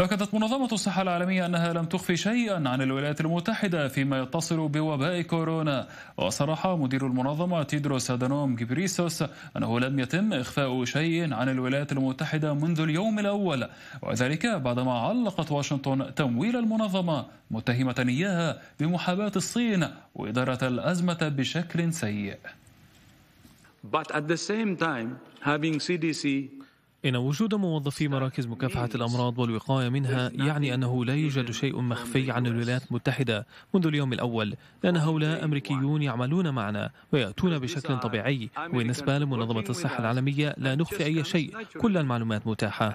أكدت منظمة الصحة العالمية أنها لم تخفي شيئا عن الولايات المتحدة فيما يتصل بوباء كورونا وصرح مدير المنظمة تيدروس أدانوم جبريسوس أنه لم يتم إخفاء شيء عن الولايات المتحدة منذ اليوم الأول وذلك بعدما علقت واشنطن تمويل المنظمة متهمة إياها بمحاباة الصين وإدارة الأزمة بشكل سيء But at the same time, having CDC إن وجود موظفي مراكز مكافحة الأمراض والوقاية منها يعني أنه لا يوجد شيء مخفي عن الولايات المتحدة منذ اليوم الأول لأن هؤلاء أمريكيون يعملون معنا ويأتون بشكل طبيعي وبالنسبة لمنظمة الصحة العالمية لا نخفي أي شيء كل المعلومات متاحة